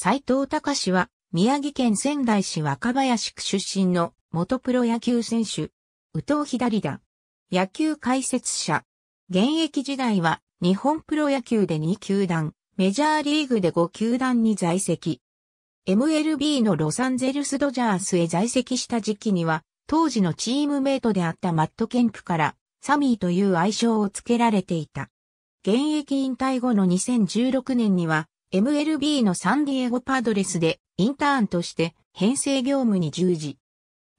斎藤隆は、宮城県仙台市若林区出身の元プロ野球選手、宇藤左だ。野球解説者。現役時代は、日本プロ野球で2球団、メジャーリーグで5球団に在籍。MLB のロサンゼルスドジャースへ在籍した時期には、当時のチームメイトであったマット・ケンプから、サミーという愛称を付けられていた。現役引退後の2016年には、MLB のサンディエゴパドレスでインターンとして編成業務に従事。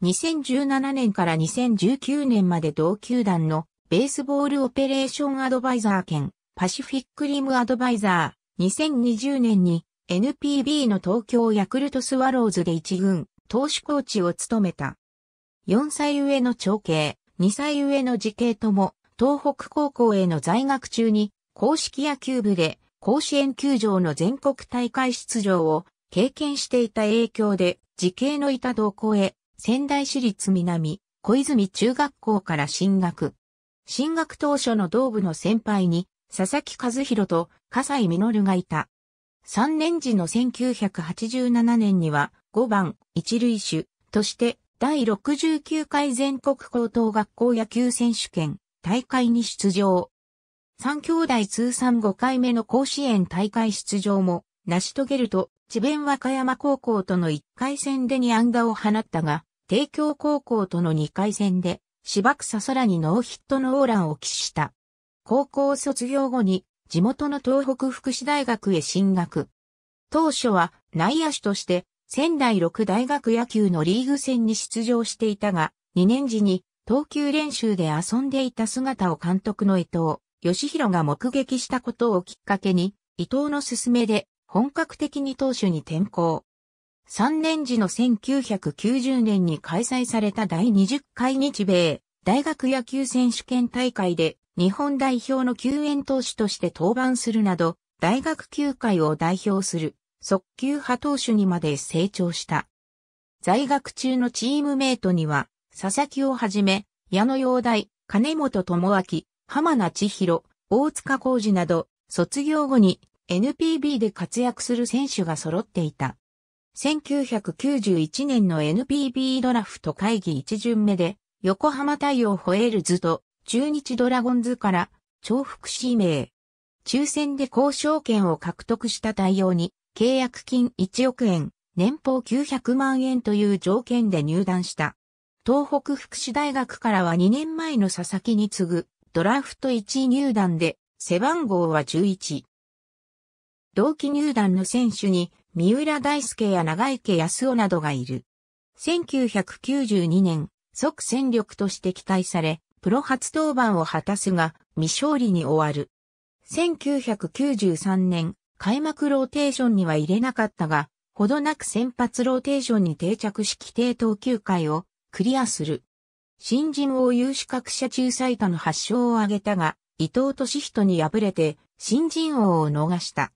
2017年から2019年まで同球団のベースボールオペレーションアドバイザー兼パシフィックリムアドバイザー。2020年に NPB の東京ヤクルトスワローズで一軍投手コーチを務めた。4歳上の長兄、2歳上の時兄とも東北高校への在学中に公式野球部で甲子園球場の全国大会出場を経験していた影響で、時系の板道を校へ、仙台市立南、小泉中学校から進学。進学当初の同部の先輩に、佐々木和弘と笠井実がいた。3年時の1987年には、5番一塁手として、第69回全国高等学校野球選手権大会に出場。三兄弟通算5回目の甲子園大会出場も成し遂げると、智弁和歌山高校との1回戦で2安打を放ったが、帝京高校との2回戦で、芝草空にノーヒットノーランを喫した。高校卒業後に、地元の東北福祉大学へ進学。当初は内野手として仙台六大学野球のリーグ戦に出場していたが、2年時に投球練習で遊んでいた姿を監督の伊藤吉弘が目撃したことをきっかけに、伊藤の勧めで本格的に投手に転向。3年時の1990年に開催された第20回日米大学野球選手権大会で日本代表の救援投手として登板するなど、大学球界を代表する速球派投手にまで成長した。在学中のチームメイトには、佐々木をはじめ、矢野陽大、金本智明、浜名千尋、大塚浩二など、卒業後に NPB で活躍する選手が揃っていた。1991年の NPB ドラフト会議一巡目で、横浜太陽ホエールズと中日ドラゴンズから重複指名。抽選で交渉権を獲得した対応に、契約金1億円、年俸900万円という条件で入団した。東北福祉大学からは2年前の佐々木に次ぐドラフト1位入団で、背番号は11。同期入団の選手に、三浦大輔や長池康夫などがいる。1992年、即戦力として期待され、プロ初登板を果たすが、未勝利に終わる。1993年、開幕ローテーションには入れなかったが、ほどなく先発ローテーションに定着し規定投球回をクリアする。新人王有資格者中最多の発祥を挙げたが、伊藤俊人に敗れて、新人王を逃した。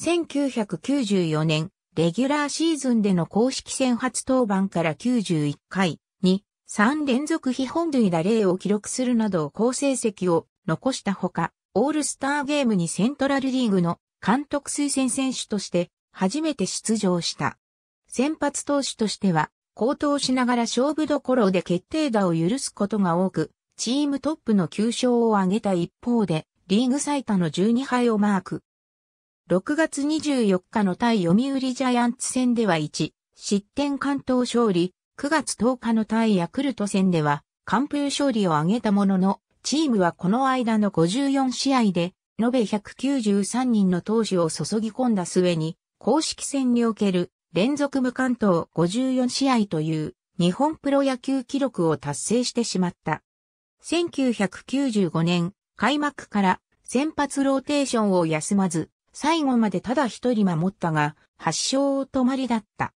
1994年、レギュラーシーズンでの公式戦初登板から91回に3連続非本塁打例を記録するなど好成績を残したほか、オールスターゲームにセントラルリーグの監督推薦選手として初めて出場した。先発投手としては高騰しながら勝負どころで決定打を許すことが多く、チームトップの9勝を挙げた一方で、リーグ最多の12敗をマーク。6月24日の対読売ジャイアンツ戦では1、失点関東勝利、9月10日の対ヤクルト戦では、完封勝利を挙げたものの、チームはこの間の54試合で、延べ193人の投手を注ぎ込んだ末に、公式戦における連続無関東54試合という日本プロ野球記録を達成してしまった。1995年開幕から先発ローテーションを休まず、最後までただ一人守ったが、8勝を止まりだった。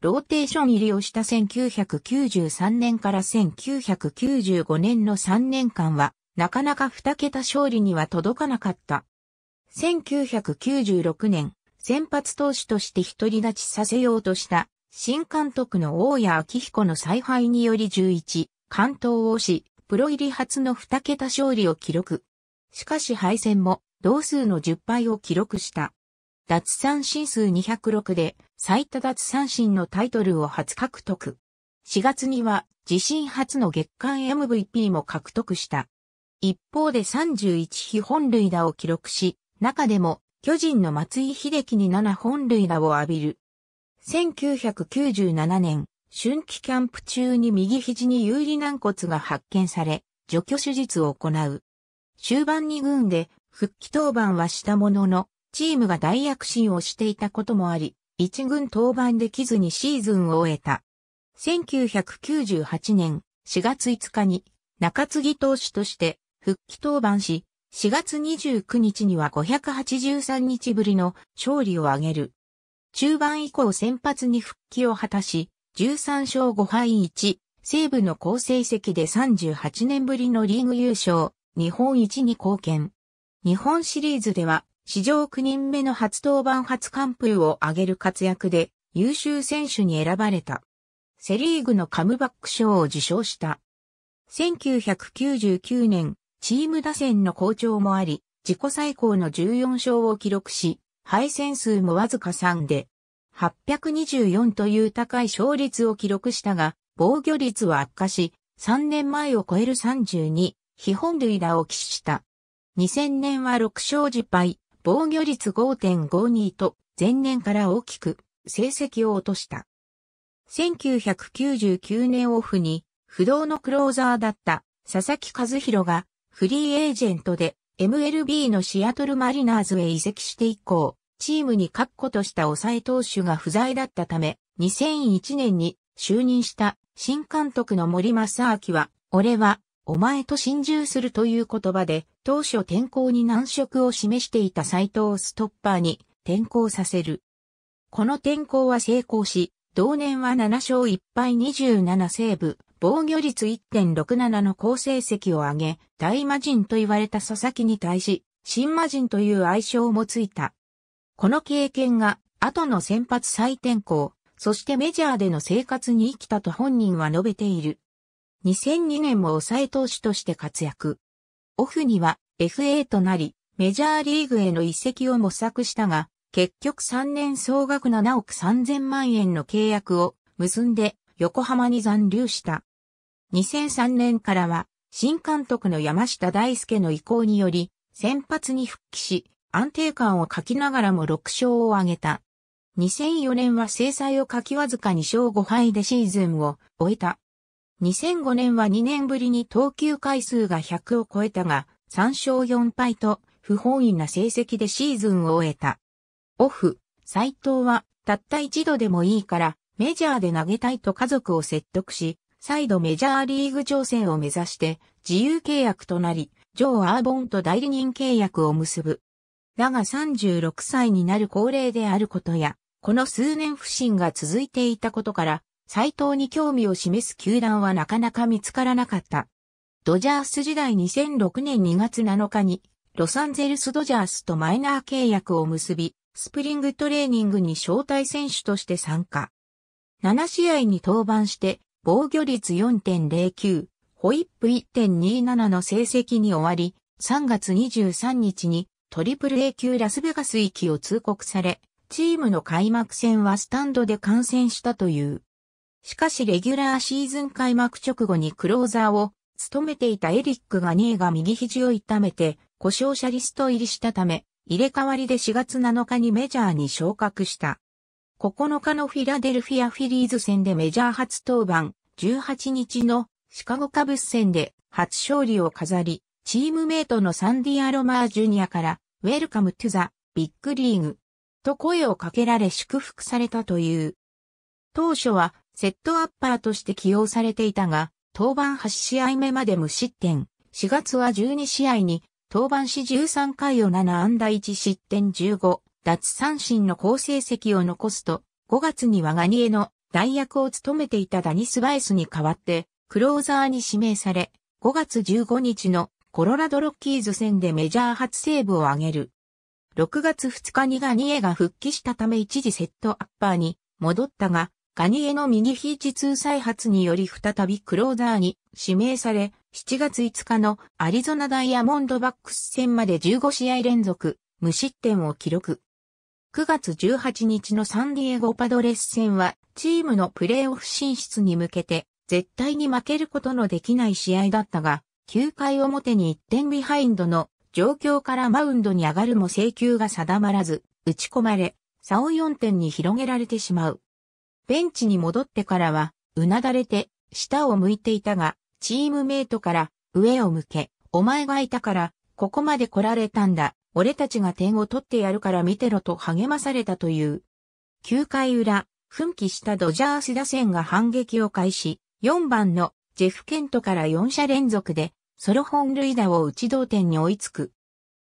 ローテーション入りをした1993年から1995年の3年間は、なかなか2桁勝利には届かなかった。1996年、先発投手として独り立ちさせようとした、新監督の大谷明彦の采配により11、関東をし、プロ入り初の2桁勝利を記録。しかし敗戦も、同数の10敗を記録した。脱三振数206で、最多脱三振のタイトルを初獲得。4月には、自身初の月間 MVP も獲得した。一方で31非本塁打を記録し、中でも巨人の松井秀樹に7本塁打を浴びる。1997年、春季キャンプ中に右肘に有利軟骨が発見され、除去手術を行う。終盤に軍で復帰登板はしたものの、チームが大躍進をしていたこともあり、一軍登板できずにシーズンを終えた。1998年4月5日に中継ぎ投手として復帰登板し、4月29日には583日ぶりの勝利を挙げる。中盤以降先発に復帰を果たし、13勝5敗1、西部の好成績で38年ぶりのリーグ優勝、日本一に貢献。日本シリーズでは、史上9人目の初登板初完封を挙げる活躍で、優秀選手に選ばれた。セリーグのカムバック賞を受賞した。1999年、チーム打線の好調もあり、自己最高の14勝を記録し、敗戦数もわずか3で、824という高い勝率を記録したが、防御率は悪化し、3年前を超える32、非本塁打を喫した。2000年は6勝10敗、防御率5.52と、前年から大きく、成績を落とした。1999年オフに、不動のクローザーだった、佐々木和弘が、フリーエージェントで MLB のシアトルマリナーズへ移籍して以降、チームに確固とした抑え投手が不在だったため、2001年に就任した新監督の森正明は、俺は、お前と心中するという言葉で、当初転校に難色を示していた斎藤をストッパーに転校させる。この転校は成功し、同年は7勝1敗27セーブ、防御率1.67の好成績を挙げ、大魔人と言われた佐々木に対し、新魔人という愛称もついた。この経験が、後の先発再転向、そしてメジャーでの生活に生きたと本人は述べている。2002年も抑え投手として活躍。オフには FA となり、メジャーリーグへの移籍を模索したが、結局3年総額7億3000万円の契約を結んで横浜に残留した。2003年からは、新監督の山下大輔の意向により、先発に復帰し、安定感を書きながらも6勝を挙げた。2004年は制裁を書きわずか2勝5敗でシーズンを終えた。2005年は2年ぶりに投球回数が100を超えたが、3勝4敗と不本意な成績でシーズンを終えた。オフ、斎藤はたった一度でもいいからメジャーで投げたいと家族を説得し、再度メジャーリーグ挑戦を目指して自由契約となり、ジョー・アーボンと代理人契約を結ぶ。だが36歳になる高齢であることや、この数年不振が続いていたことから、斎藤に興味を示す球団はなかなか見つからなかった。ドジャース時代2006年2月7日に、ロサンゼルスドジャースとマイナー契約を結び、スプリングトレーニングに招待選手として参加。7試合に登板して、防御率4.09、ホイップ1.27の成績に終わり、3月23日にトリプル A 級ラスベガス行きを通告され、チームの開幕戦はスタンドで観戦したという。しかしレギュラーシーズン開幕直後にクローザーを務めていたエリックが2位が右肘を痛めて故障者リスト入りしたため、入れ替わりで4月7日にメジャーに昇格した。9日のフィラデルフィアフィリーズ戦でメジャー初登板、18日のシカゴカブス戦で初勝利を飾り、チームメイトのサンディア・ロマー・ジュニアから、ウェルカム・トゥ・ザ・ビッグリーグ、と声をかけられ祝福されたという。当初は、セットアッパーとして起用されていたが、登板8試合目まで無失点、4月は12試合に、登板し13回を7安打1失点15奪三振の好成績を残すと、5月にはガニエの代役を務めていたダニス・バイスに代わって、クローザーに指名され、5月15日のコロラドロッキーズ戦でメジャー初セーブを挙げる。6月2日にガニエが復帰したため一時セットアッパーに戻ったが、ガニエの右肘痛再発により再びクローザーに指名され、7月5日のアリゾナダイヤモンドバックス戦まで15試合連続無失点を記録。9月18日のサンディエゴパドレス戦は、チームのプレーオフ進出に向けて、絶対に負けることのできない試合だったが、9回表に1点ビハインドの状況からマウンドに上がるも請球が定まらず、打ち込まれ、差を4点に広げられてしまう。ベンチに戻ってからは、うなだれて、下を向いていたが、チームメイトから、上を向け、お前がいたから、ここまで来られたんだ、俺たちが点を取ってやるから見てろと励まされたという。9回裏、奮起したドジャース打線が反撃を開始、4番のジェフ・ケントから4者連続でソロ本塁打を打ち同点に追いつく。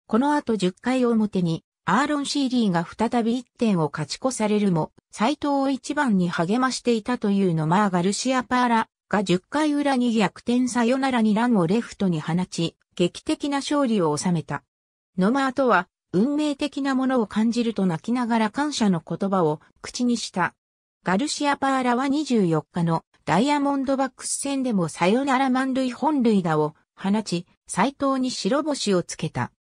この後10回表にアーロン・シーリーが再び1点を勝ち越されるも、斎藤を1番に励ましていたというのマーガルシア・パーラが10回裏に逆転サヨナラにランをレフトに放ち、劇的な勝利を収めた。ノマーとは、運命的なものを感じると泣きながら感謝の言葉を口にした。ガルシア・パーラは24日のダイヤモンドバックス戦でもサヨナラ満塁本塁打を放ち、斎藤に白星をつけた。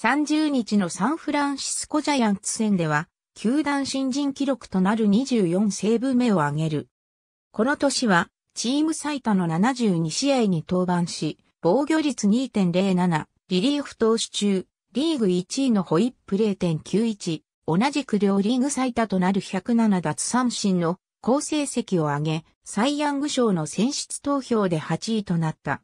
30日のサンフランシスコジャイアンツ戦では、球団新人記録となる24セーブ目を挙げる。この年は、チーム最多の72試合に登板し、防御率2.07、リリーフ投手中、リーグ1位のホイップ0.91、同じく両リーグ最多となる107奪三振の好成績を挙げ、サイ・ヤング賞の選出投票で8位となった。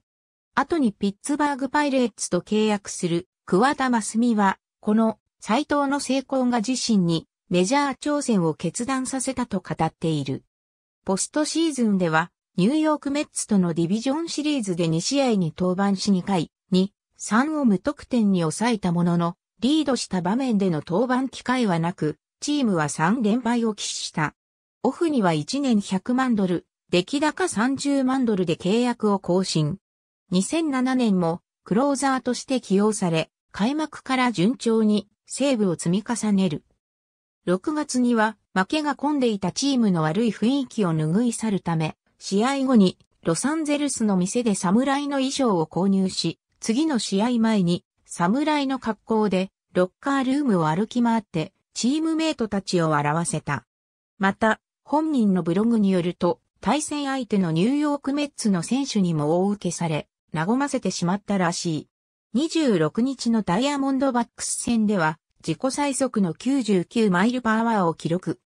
後にピッツバーグパイレーツと契約する桑田真澄は、この斎藤の成功が自身にメジャー挑戦を決断させたと語っている。ポストシーズンでは、ニューヨークメッツとのディビジョンシリーズで2試合に登板し2回、に3を無得点に抑えたものの、リードした場面での登板機会はなく、チームは3連敗を喫した。オフには1年100万ドル、出来高30万ドルで契約を更新。2007年もクローザーとして起用され、開幕から順調にセーブを積み重ねる。6月には負けが込んでいたチームの悪い雰囲気を拭い去るため、試合後にロサンゼルスの店で侍の衣装を購入し、次の試合前に、侍の格好で、ロッカールームを歩き回って、チームメイトたちを笑わせた。また、本人のブログによると、対戦相手のニューヨークメッツの選手にも大受けされ、和ませてしまったらしい。26日のダイヤモンドバックス戦では、自己最速の99マイルパワーを記録。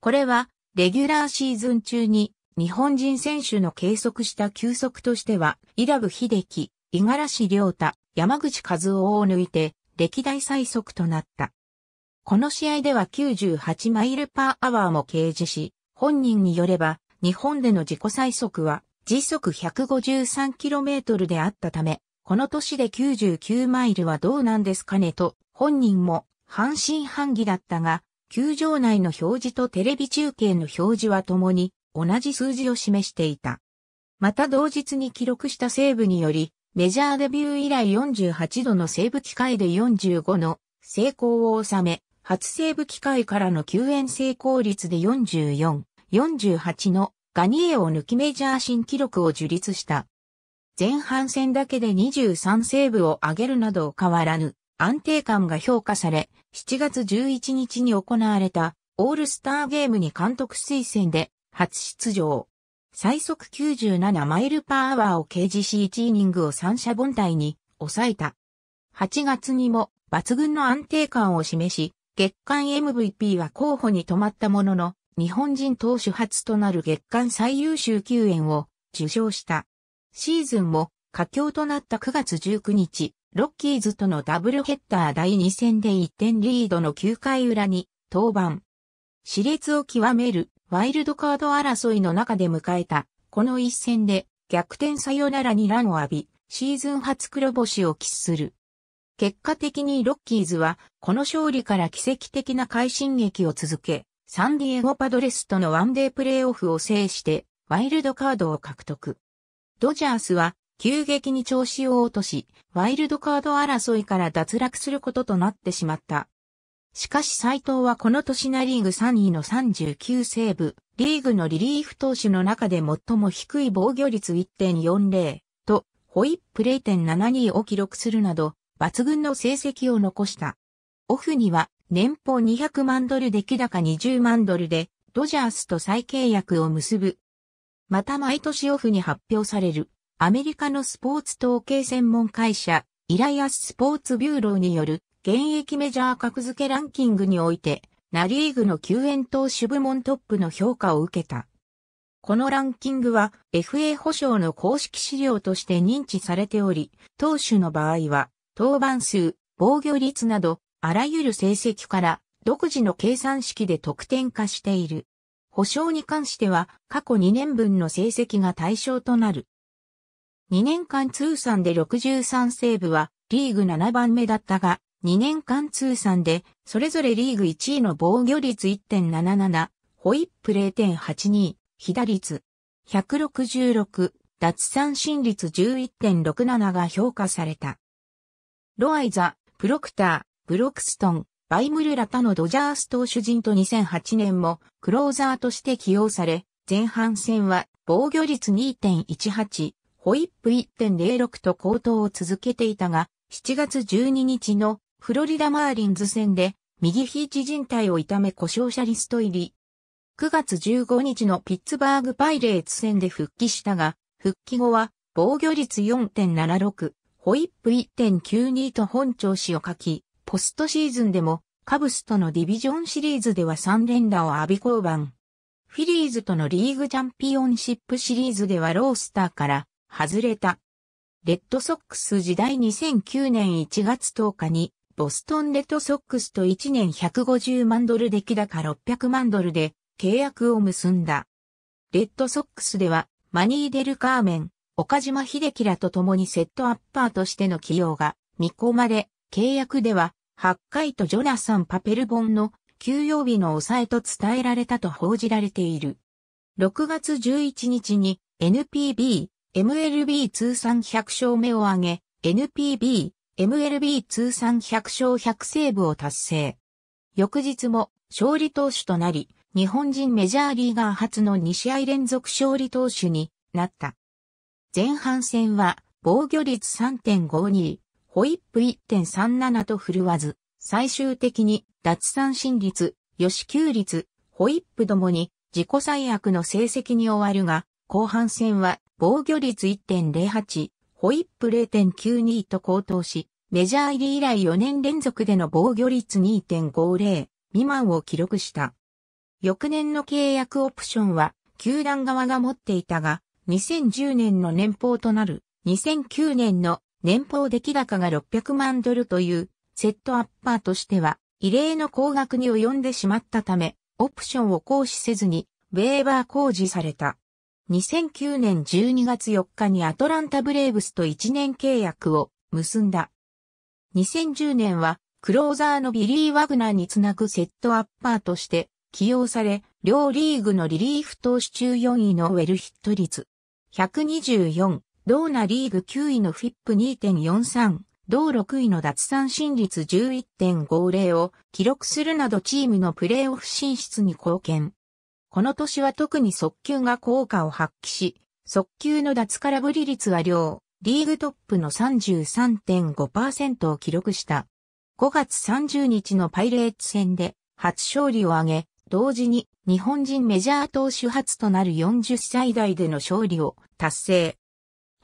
これは、レギュラーシーズン中に、日本人選手の計測した球速としては、イラブヒデキ、五十嵐亮太、山口和夫を抜いて、歴代最速となった。この試合では98マイルパーアワーも掲示し、本人によれば、日本での自己最速は、時速 153km であったため、この年で99マイルはどうなんですかねと、本人も半信半疑だったが、球場内の表示とテレビ中継の表示は共に同じ数字を示していた。また同日に記録したセーブにより、メジャーデビュー以来48度のセーブ機会で45の成功を収め、初セーブ機会からの救援成功率で44、48のガニエを抜きメジャー新記録を樹立した。前半戦だけで23セーブを上げるなど変わらぬ安定感が評価され、7月11日に行われたオールスターゲームに監督推薦で初出場。最速97マイルパーアワーを掲示し1イニングを三者凡退に抑えた。8月にも抜群の安定感を示し、月間 MVP は候補に止まったものの、日本人投手初となる月間最優秀球援を受賞した。シーズンも佳境となった9月19日、ロッキーズとのダブルヘッダー第2戦で1点リードの9回裏に登板。熾烈を極めるワイルドカード争いの中で迎えた、この一戦で逆転サヨナラに乱を浴び、シーズン初黒星を喫する。結果的にロッキーズは、この勝利から奇跡的な快進撃を続け、サンディエゴパドレスとのワンデープレイオフを制して、ワイルドカードを獲得。ドジャースは、急激に調子を落とし、ワイルドカード争いから脱落することとなってしまった。しかし斎藤はこの年ナリーグ3位の39セーブ、リーグのリリーフ投手の中で最も低い防御率1.40と、ホイップ0.72を記録するなど、抜群の成績を残した。オフには、年俸200万ドル出来高20万ドルで、ドジャースと再契約を結ぶ。また毎年オフに発表される、アメリカのスポーツ統計専門会社、イライアススポーツビューローによる現役メジャー格付けランキングにおいて、ナリーグの救援投手部門トップの評価を受けた。このランキングは FA 保証の公式資料として認知されており、投手の場合は、登板数、防御率など、あらゆる成績から独自の計算式で得点化している。保証に関しては過去2年分の成績が対象となる。2年間通算で63セーブはリーグ7番目だったが、2年間通算で、それぞれリーグ1位の防御率1.77、ホイップ0.82、被打率166、奪三振率11.67が評価された。ロアイザ、プロクター、ブロクストン、バイムルラタのドジャース投手陣と2008年もクローザーとして起用され、前半戦は防御率2.18、ホイップ1.06と高騰を続けていたが、7月12日のフロリダマーリンズ戦で右肘人帯を痛め故障者リスト入り。9月15日のピッツバーグパイレーツ戦で復帰したが、復帰後は防御率4.76、ホイップ1.92と本調子を書き、ポストシーズンでもカブスとのディビジョンシリーズでは3連打を浴び降板。フィリーズとのリーグチャンピオンシップシリーズではロースターから外れた。レッドソックス時代2009年1月10日にボストンレッドソックスと1年150万ドル出来高600万ドルで契約を結んだ。レッドソックスではマニー・デル・カーメン、岡島秀樹らと共にセットアッパーとしての起用が見込まれ、契約では8回とジョナサン・パペルボンの休養日の抑えと伝えられたと報じられている。6月11日に NPB、MLB 通算100勝目を挙げ、NPB、MLB 通算100勝100セーブを達成。翌日も勝利投手となり、日本人メジャーリーガー初の2試合連続勝利投手になった。前半戦は防御率3.52、ホイップ1.37と振るわず、最終的に脱三振率、吉球率、ホイップともに自己最悪の成績に終わるが、後半戦は防御率1.08、ホイップ0.92と高騰し、メジャー入り以来4年連続での防御率2.50未満を記録した。翌年の契約オプションは、球団側が持っていたが、2010年の年俸となる、2009年の年俸出来高が600万ドルという、セットアッパーとしては、異例の高額に及んでしまったため、オプションを行使せずに、ウェーバー工事された。2009年12月4日にアトランタブレーブスと1年契約を結んだ。2010年はクローザーのビリー・ワグナーにつなぐセットアッパーとして起用され、両リーグのリリーフ投手中4位のウェルヒット率124、同なリーグ9位のフィップ2.43、同6位の脱三振率11.50を記録するなどチームのプレーオフ進出に貢献。この年は特に速球が効果を発揮し、速球の脱空振り率は両、リーグトップの33.5%を記録した。5月30日のパイレーツ戦で初勝利を挙げ、同時に日本人メジャー投手初となる40歳代での勝利を達成。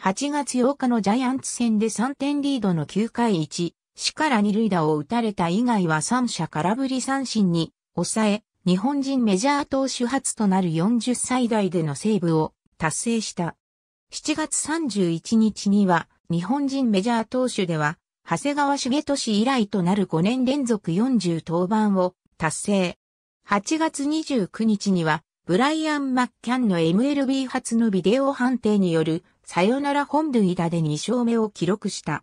8月8日のジャイアンツ戦で3点リードの9回1、死から2塁打を打たれた以外は3者空振り三振に抑え、日本人メジャー投手初となる40歳代でのセーブを達成した。7月31日には、日本人メジャー投手では、長谷川茂俊以来となる5年連続40登板を達成。8月29日には、ブライアン・マッキャンの MLB 初のビデオ判定によるサヨナラ本塁打で2勝目を記録した。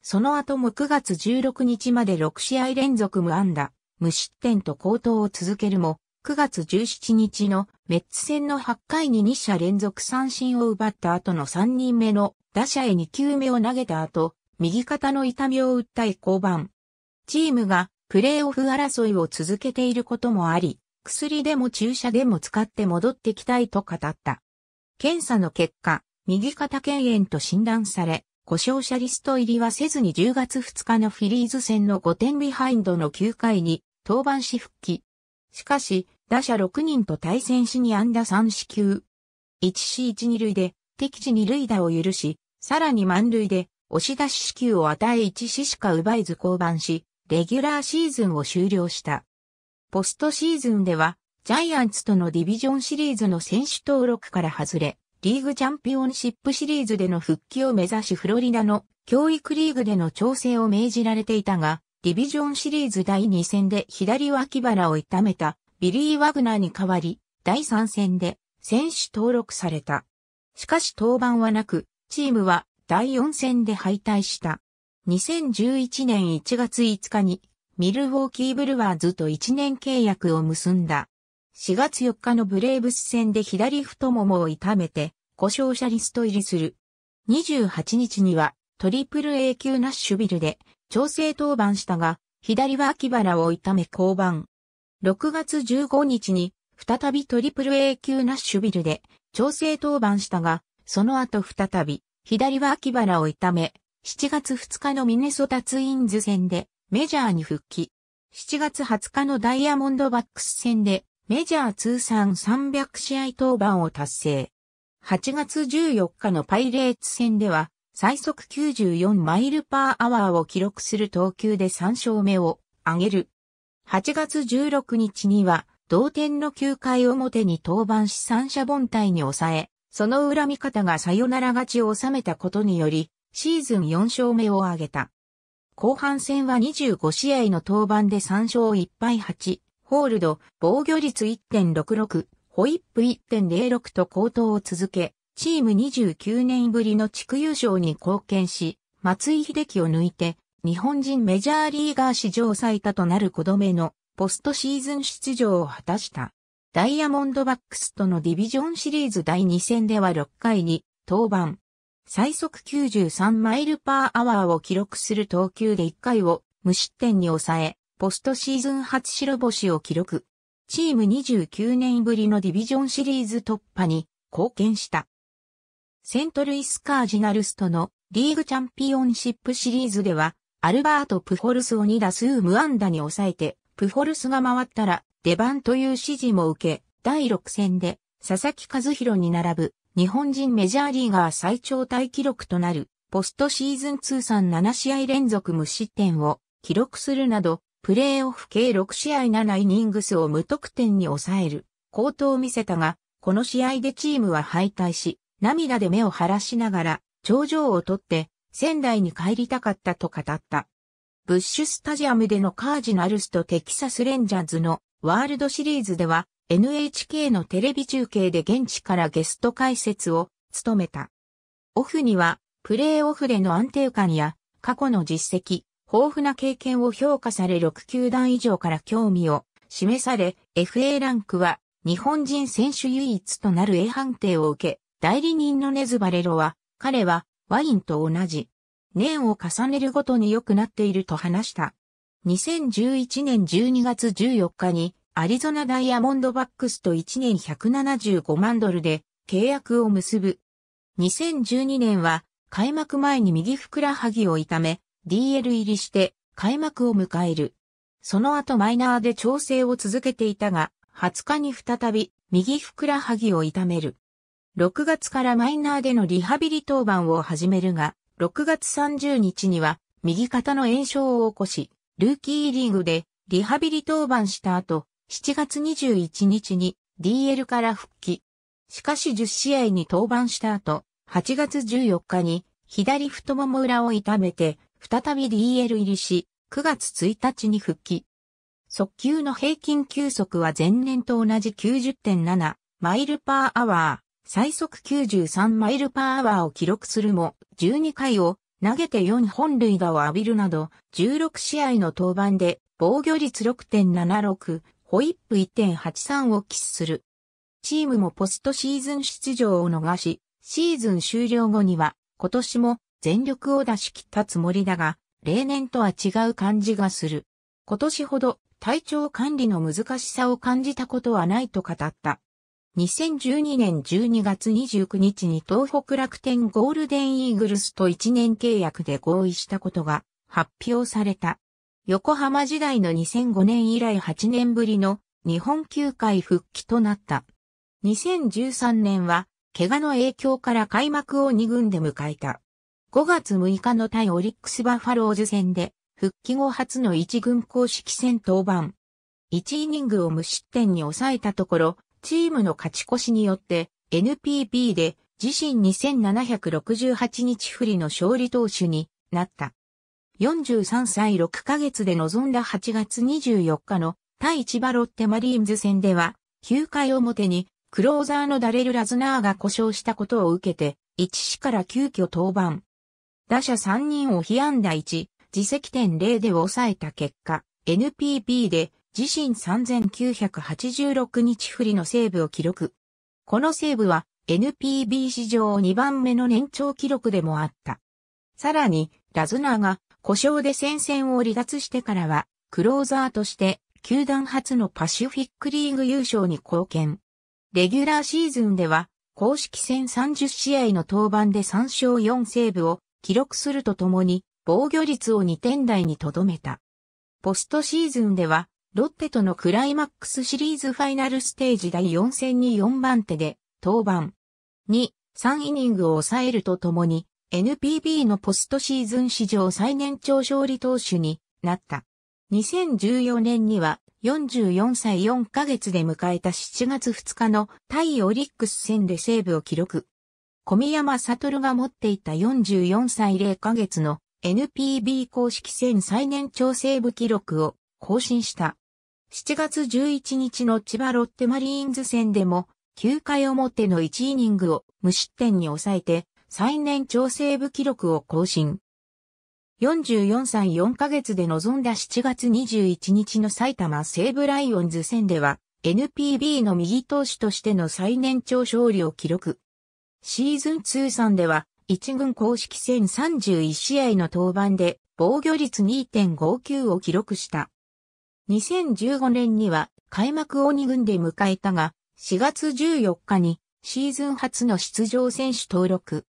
その後も9月16日まで6試合連続無安打。無失点と高騰を続けるも、9月17日のメッツ戦の8回に2者連続三振を奪った後の3人目の打者へ2球目を投げた後、右肩の痛みを訴え降板。チームがプレーオフ争いを続けていることもあり、薬でも注射でも使って戻ってきたいと語った。検査の結果、右肩腱炎と診断され、故障者リスト入りはせずに10月2日のフィリーズ戦の5点ビハインドの9回に登板し復帰。しかし、打者6人と対戦しに安打3四球。1C12 塁で敵地二塁打を許し、さらに満塁で押し出し四球を与え1死しか奪えず降板し、レギュラーシーズンを終了した。ポストシーズンでは、ジャイアンツとのディビジョンシリーズの選手登録から外れ、リーグチャンピオンシップシリーズでの復帰を目指しフロリダの教育リーグでの調整を命じられていたが、ディビジョンシリーズ第2戦で左脇腹を痛めたビリー・ワグナーに代わり、第3戦で選手登録された。しかし登板はなく、チームは第4戦で敗退した。2011年1月5日にミルウォーキーブルワーズと1年契約を結んだ。4月4日のブレーブス戦で左太ももを痛めて故障者リスト入りする。28日にはトリプル A 級ナッシュビルで調整登板したが、左は秋原を痛め降板。6月15日に、再びトリプル A 級ナッシュビルで、調整登板したが、その後再び、左は秋原を痛め、7月2日のミネソタツインズ戦で、メジャーに復帰。7月20日のダイヤモンドバックス戦で、メジャー通算300試合登板を達成。8月14日のパイレーツ戦では、最速94マイルパーアワーを記録する投球で3勝目を挙げる。8月16日には同点の9回表に登板し三者凡退に抑え、その恨み方がサヨナラ勝ちを収めたことにより、シーズン4勝目を挙げた。後半戦は25試合の登板で3勝1敗8、ホールド、防御率1.66、ホイップ1.06と高騰を続け、チーム29年ぶりの地区優勝に貢献し、松井秀喜を抜いて、日本人メジャーリーガー史上最多となる5度目のポストシーズン出場を果たした。ダイヤモンドバックスとのディビジョンシリーズ第2戦では6回に登板。最速93マイルパーアワーを記録する投球で1回を無失点に抑え、ポストシーズン初白星を記録。チーム29年ぶりのディビジョンシリーズ突破に貢献した。セントルイスカージナルスとのリーグチャンピオンシップシリーズでは、アルバート・プホルスを2打数無安打に抑えて、プホルスが回ったら出番という指示も受け、第6戦で佐々木和弘に並ぶ日本人メジャーリーガー最長タイ記録となるポストシーズン通算7試合連続無失点を記録するなど、プレーオフ計6試合7イニングスを無得点に抑える、好投を見せたが、この試合でチームは敗退し、涙で目を晴らしながら、頂上を取って、仙台に帰りたかったと語った。ブッシュスタジアムでのカージナルスとテキサスレンジャーズのワールドシリーズでは NHK のテレビ中継で現地からゲスト解説を務めた。オフにはプレーオフでの安定感や過去の実績、豊富な経験を評価され6球団以上から興味を示され FA ランクは日本人選手唯一となる A 判定を受け、代理人のネズバレロは、彼はワインと同じ。年を重ねるごとに良くなっていると話した。2011年12月14日にアリゾナダイヤモンドバックスと1年175万ドルで契約を結ぶ。2012年は開幕前に右ふくらはぎを痛め DL 入りして開幕を迎える。その後マイナーで調整を続けていたが20日に再び右ふくらはぎを痛める。6月からマイナーでのリハビリ登板を始めるが、6月30日には右肩の炎症を起こし、ルーキーリーグでリハビリ登板した後、7月21日に DL から復帰。しかし10試合に登板した後、8月14日に左太もも裏を痛めて、再び DL 入りし、9月1日に復帰。速球の平均球速は前年と同じ90.7マイルパーアワー。最速93マイルパーアワーを記録するも、12回を投げて4本塁打を浴びるなど、16試合の登板で防御率6.76、ホイップ1.83を喫する。チームもポストシーズン出場を逃し、シーズン終了後には今年も全力を出し切ったつもりだが、例年とは違う感じがする。今年ほど体調管理の難しさを感じたことはないと語った。2012年12月29日に東北楽天ゴールデンイーグルスと1年契約で合意したことが発表された。横浜時代の2005年以来8年ぶりの日本球界復帰となった。2013年は怪我の影響から開幕を2軍で迎えた。5月6日の対オリックスバファローズ戦で復帰後初の1軍公式戦登板。1イニングを無失点に抑えたところ、チームの勝ち越しによって NPB で自身2768日振りの勝利投手になった。43歳6ヶ月で臨んだ8月24日の対千葉ロッテマリーンズ戦では、9回表にクローザーのダレル・ラズナーが故障したことを受けて、1死から急遽登板。打者3人を被安打1、自責点0で抑えた結果、NPB で自身3986日振りのセーブを記録。このセーブは NPB 史上2番目の年長記録でもあった。さらに、ラズナーが故障で戦線を離脱してからは、クローザーとして球団初のパシフィックリーグ優勝に貢献。レギュラーシーズンでは、公式戦30試合の登板で3勝4セーブを記録するとともに、防御率を2点台に留めた。ポストシーズンでは、ロッテとのクライマックスシリーズファイナルステージ第4戦に4番手で登板。2、3イニングを抑えるとともに NPB のポストシーズン史上最年長勝利投手になった。2014年には44歳4ヶ月で迎えた7月2日の対オリックス戦でセーブを記録。小宮山悟が持っていた44歳0ヶ月の NPB 公式戦最年長セーブ記録を更新した。7月11日の千葉ロッテマリーンズ戦でも、9回表の1イニングを無失点に抑えて、最年長セーブ記録を更新。44歳4ヶ月で臨んだ7月21日の埼玉西武ライオンズ戦では、NPB の右投手としての最年長勝利を記録。シーズン通算では、1軍公式戦31試合の登板で、防御率2.59を記録した。2015年には開幕を2軍で迎えたが、4月14日にシーズン初の出場選手登録。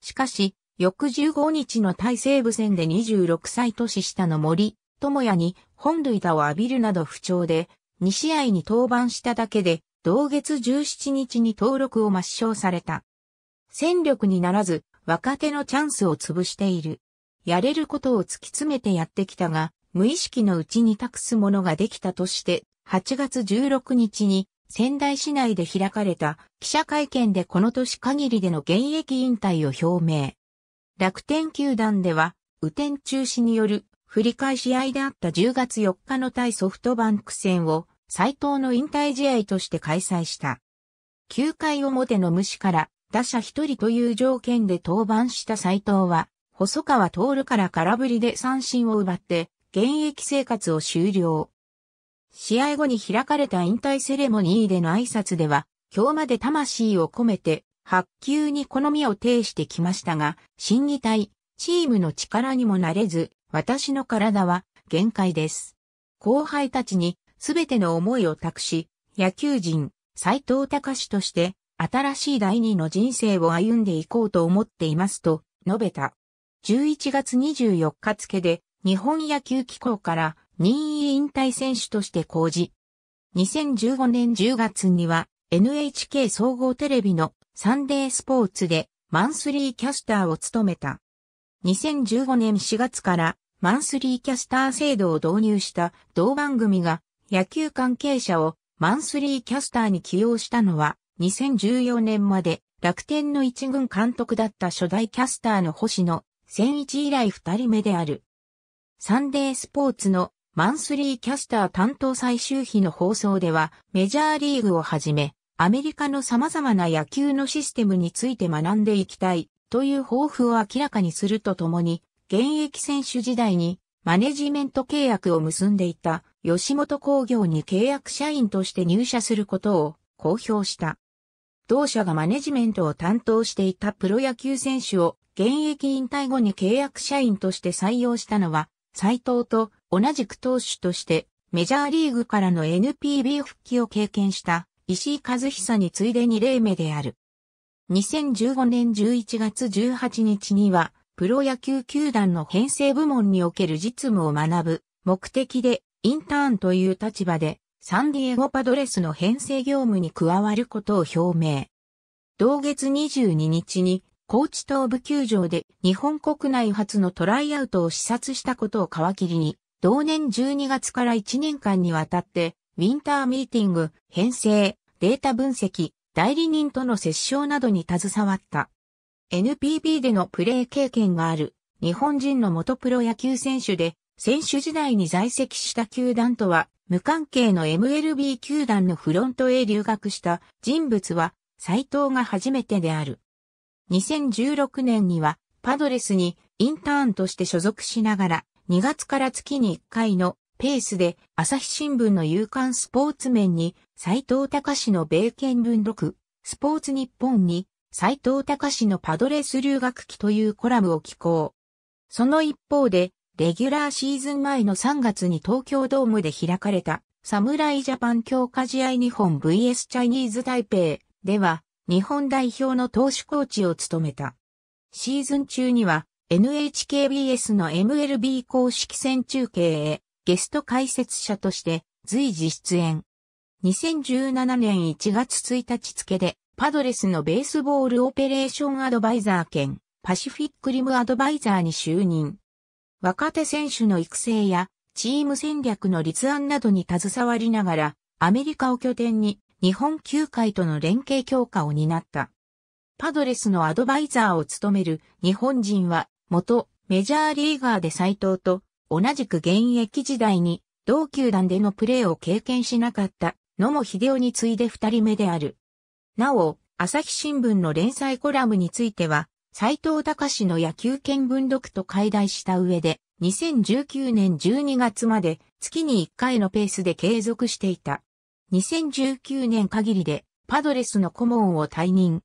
しかし、翌15日の大西部戦で26歳年下の森智也に本塁打を浴びるなど不調で、2試合に登板しただけで、同月17日に登録を抹消された。戦力にならず、若手のチャンスを潰している。やれることを突き詰めてやってきたが、無意識のうちに託すものができたとして、8月16日に仙台市内で開かれた記者会見でこの年限りでの現役引退を表明。楽天球団では、雨天中止による振り返し合いであった10月4日の対ソフトバンク戦を斎藤の引退試合として開催した。9回表の無視から打者1人という条件で登板した斎藤は、細川徹から空振りで三振を奪って、現役生活を終了。試合後に開かれた引退セレモニーでの挨拶では、今日まで魂を込めて、発球に好みを呈してきましたが、審議体、チームの力にもなれず、私の体は限界です。後輩たちにすべての思いを託し、野球人、斎藤隆として、新しい第二の人生を歩んでいこうと思っていますと、述べた。11月24日付で、日本野球機構から任意引退選手として講じ、2015年10月には NHK 総合テレビのサンデースポーツでマンスリーキャスターを務めた。2015年4月からマンスリーキャスター制度を導入した同番組が野球関係者をマンスリーキャスターに起用したのは2014年まで楽天の一軍監督だった初代キャスターの星野千一以来二人目である。サンデースポーツのマンスリーキャスター担当最終日の放送ではメジャーリーグをはじめアメリカの様々な野球のシステムについて学んでいきたいという抱負を明らかにするとともに現役選手時代にマネジメント契約を結んでいた吉本工業に契約社員として入社することを公表した。同社がマネジメントを担当していたプロ野球選手を現役引退後に契約社員として採用したのは斎藤と同じく投手としてメジャーリーグからの NPB 復帰を経験した石井和久に次いで2例目である。2015年11月18日には、プロ野球球団の編成部門における実務を学ぶ目的で、インターンという立場で、サンディエゴパドレスの編成業務に加わることを表明。同月22日に高知東部球場で日本国内初のトライアウトを視察したことを皮切りに、同年12月から1年間にわたって、ウィンターミーティング、編成、データ分析、代理人との折衝などに携わった。NPB でのプレー経験がある日本人の元プロ野球選手で、選手時代に在籍した球団とは無関係の MLB 球団のフロントへ留学した人物は斎藤が初めてである。2016年にはパドレスにインターンとして所属しながら2月から月に1回のペースで朝日新聞の夕刊スポーツ面に斎藤隆の米県文録、スポーツ日本に斎藤隆のパドレス留学期というコラムを寄稿。その一方でレギュラーシーズン前の3月に東京ドームで開かれた侍ジャパン強化試合日本 VS チャイニーズ台北では日本代表の投手コーチを務めた。シーズン中には NHKBS の MLB 公式戦中継へゲスト解説者として随時出演。2017年1月1日付でパドレスのベースボールオペレーションアドバイザー兼パシフィックリムアドバイザーに就任。若手選手の育成やチーム戦略の立案などに携わりながらアメリカを拠点に日本球界との連携強化を担った。パドレスのアドバイザーを務める日本人は、元メジャーリーガーで斎藤と同じく現役時代に同球団でのプレーを経験しなかった野茂秀夫に次いで二人目である。なお、朝日新聞の連載コラムについては、斎藤隆の野球見聞録と解題した上で、2019年12月まで月に1回のペースで継続していた。2019年限りでパドレスの顧問を退任。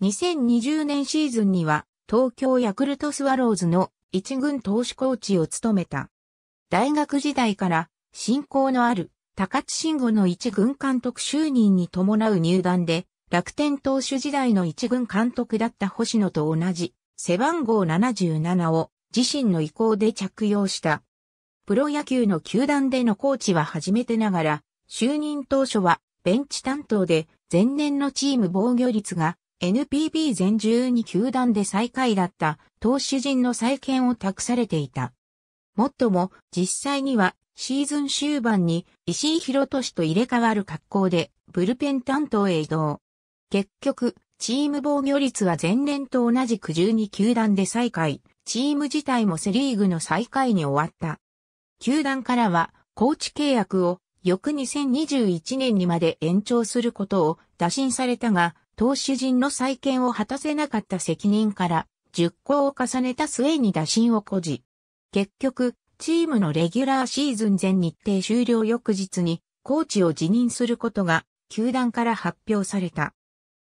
2020年シーズンには東京ヤクルトスワローズの一軍投手コーチを務めた。大学時代から親交のある高津慎吾の一軍監督就任に伴う入団で楽天投手時代の一軍監督だった星野と同じ背番号77を自身の意向で着用した。プロ野球の球団でのコーチは初めてながら就任当初はベンチ担当で前年のチーム防御率が NPB 全12球団で最下位だった投手陣の再建を託されていた。もっとも実際にはシーズン終盤に石井博俊と入れ替わる格好でブルペン担当へ移動。結局、チーム防御率は前年と同じく12球団で最下位、チーム自体もセリーグの最下位に終わった。球団からはコーチ契約を翌2021年にまで延長することを打診されたが、投手陣の再建を果たせなかった責任から、10校を重ねた末に打診を誇示。結局、チームのレギュラーシーズン前日程終了翌日に、コーチを辞任することが、球団から発表された。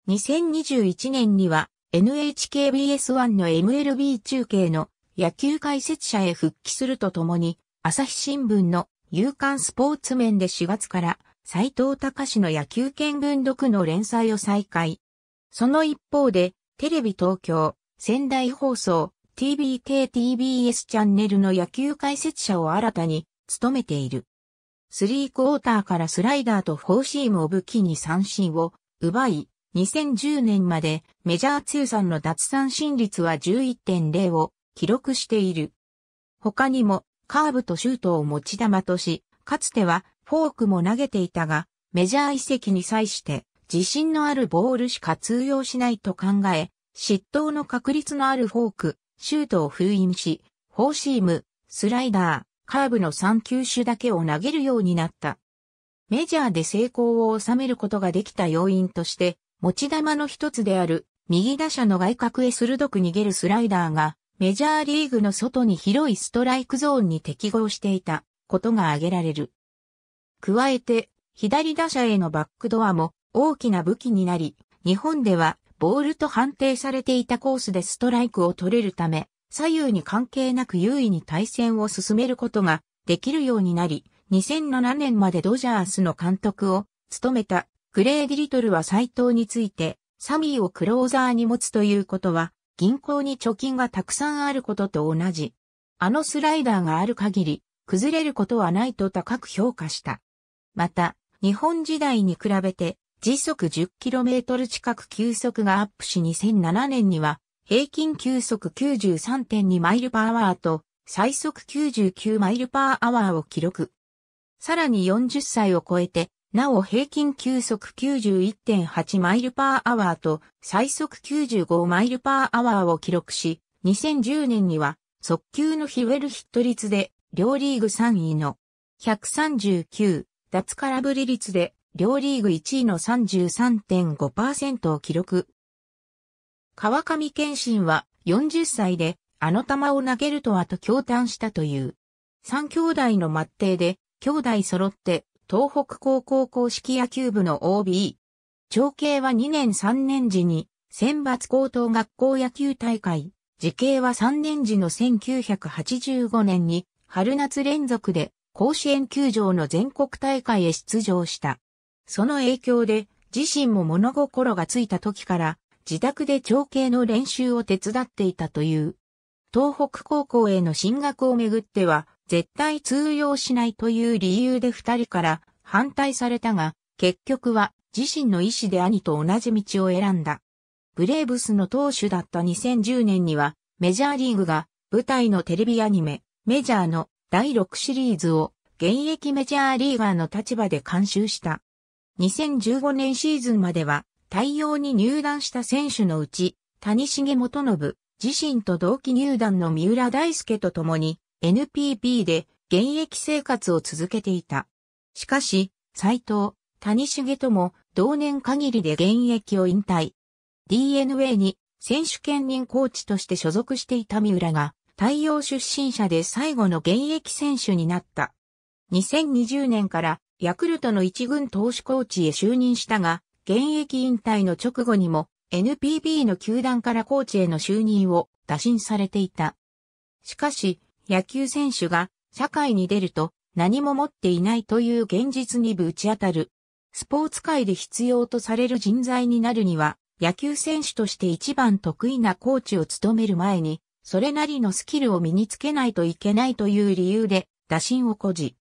2021年には、NHKBS1 の MLB 中継の野球解説者へ復帰するとともに、朝日新聞の夕刊スポーツ面で4月から斎藤隆の野球見聞読の連載を再開。その一方で、テレビ東京、仙台放送、TBKTBS チャンネルの野球解説者を新たに務めている。スリークォーターからスライダーとフォーシームを武器に三振を奪い、2010年までメジャー通算の脱三振率は11.0を記録している。他にもカーブとシュートを持ち球とし、かつてはフォークも投げていたが、メジャー移籍に際して自信のあるボールしか通用しないと考え、失投の確率のあるフォーク、シュートを封印し、フォーシーム、スライダー、カーブの3球種だけを投げるようになった。メジャーで成功を収めることができた要因として、持ち球の一つである右打者の外角へ鋭く逃げるスライダーがメジャーリーグの外に広いストライクゾーンに適合していたことが挙げられる。加えて、左打者へのバックドアも大きな武器になり、日本ではボールと判定されていたコースでストライクを取れるため、左右に関係なく優位に対戦を進めることができるようになり、2007年までドジャースの監督を務めたクレイ・ディリトルは斎藤について、サミーをクローザーに持つということは銀行に貯金がたくさんあることと同じ。あのスライダーがある限り、崩れることはないと高く評価した。また、日本時代に比べて、時速 10km 近く球速がアップし2007年には、平均球速93.2マイルパワーと、最速99マイルパワーを記録。さらに40歳を超えて、なお平均球速91.8マイルパーアワーと最速95マイルパーアワーを記録し、2010年には速球のヒウェルヒット率で両リーグ3位の139脱空振り率で両リーグ1位の33.5%を記録。川上健信は40歳であの球を投げるとはと驚嘆したという。三兄弟の末弟で兄弟揃って東北高校公式野球部の OB。長兄は2年3年時に、選抜高等学校野球大会、時系は3年時の1985年に、春夏連続で甲子園球場の全国大会へ出場した。その影響で、自身も物心がついた時から、自宅で長兄の練習を手伝っていたという。東北高校への進学をめぐっては、絶対通用しないという理由で二人から反対されたが、結局は自身の意思で兄と同じ道を選んだ。ブレーブスの当主だった2010年には、メジャーリーグが舞台のテレビアニメ、メジャーの第6シリーズを現役メジャーリーガーの立場で監修した。2015年シーズンまでは、対応に入団した選手のうち、谷重元信、自身と同期入団の三浦大輔と共に、NPB で現役生活を続けていた。しかし、斎藤、谷重とも同年限りで現役を引退。DNA に選手兼任コーチとして所属していた三浦が、太陽出身者で最後の現役選手になった。2020年からヤクルトの一軍投手コーチへ就任したが、現役引退の直後にも NPB の球団からコーチへの就任を打診されていた。しかし、野球選手が社会に出ると何も持っていないという現実にぶち当たる。スポーツ界で必要とされる人材になるには、野球選手として一番得意なコーチを務める前に、それなりのスキルを身につけないといけないという理由で、打診をこじ。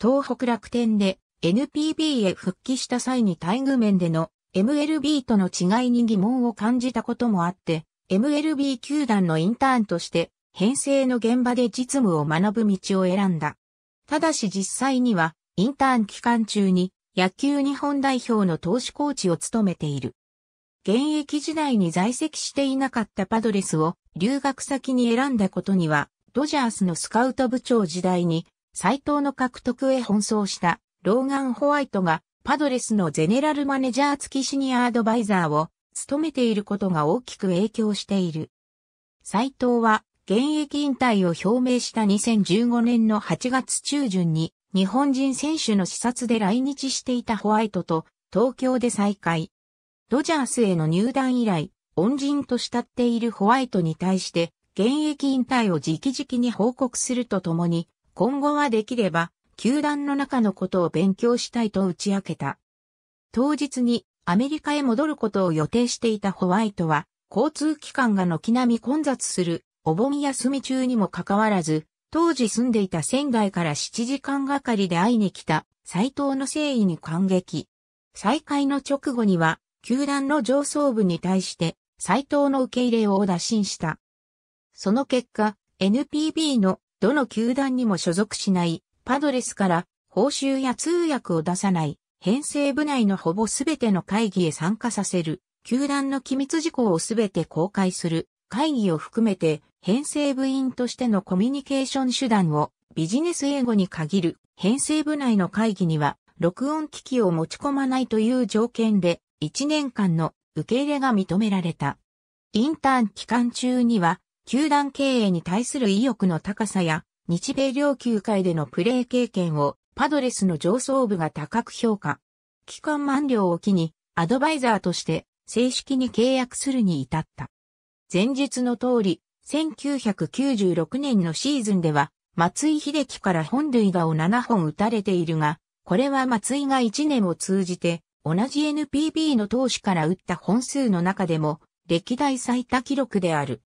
東北楽天で NPB へ復帰した際に待遇面での MLB との違いに疑問を感じたこともあって、MLB 球団のインターンとして編成の現場で実務を学ぶ道を選んだ。ただし実際には、インターン期間中に野球日本代表の投手コーチを務めている。現役時代に在籍していなかったパドレスを留学先に選んだことには、ドジャースのスカウト部長時代に、斎藤の獲得へ奔走したローガン・ホワイトがパドレスのゼネラルマネジャー付きシニアアドバイザーを務めていることが大きく影響している。斎藤は現役引退を表明した2015年の8月中旬に日本人選手の視察で来日していたホワイトと東京で再会。ドジャースへの入団以来、恩人と慕っているホワイトに対して現役引退を直々に報告するとともに、今後はできれば球団の中のことを勉強したいと打ち明けた。当日にアメリカへ戻ることを予定していたホワイトは、交通機関が軒並み混雑するお盆休み中にもかかわらず、当時住んでいた仙台から7時間がかりで会いに来た斎藤の誠意に感激。再会の直後には、球団の上層部に対して斎藤の受け入れを打診した。その結果、NPB のどの球団にも所属しないパドレスから報酬や通訳を出さない編成部内のほぼすべての会議へ参加させる球団の機密事項をすべて公開する会議を含めて編成部員としてのコミュニケーション手段をビジネス英語に限る編成部内の会議には録音機器を持ち込まないという条件で1年間の受け入れが認められた。インターン期間中には球団経営に対する意欲の高さや日米両球界でのプレー経験をパドレスの上層部が高く評価。期間満了を機にアドバイザーとして正式に契約するに至った。前述の通り、1996年のシーズンでは、松井秀喜から本塁打を7本打たれているが、これは松井が1年を通じて、同じ NPB の投手から打った本数の中でも、歴代最多記録である。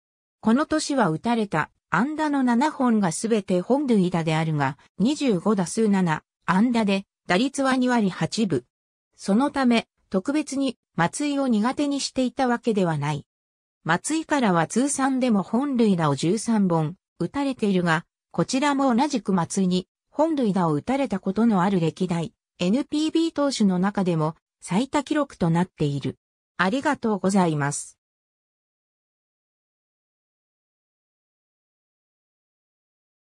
この年は打たれた安打の7本がすべて本塁打であるが、25打数7、安打で、打率は2割8分。そのため、特別に松井を苦手にしていたわけではない。松井からは通算でも本塁打を13本打たれているが、こちらも同じく松井に本塁打を打たれたことのある歴代 NPB 投手の中でも最多記録となっている。ありがとうございます。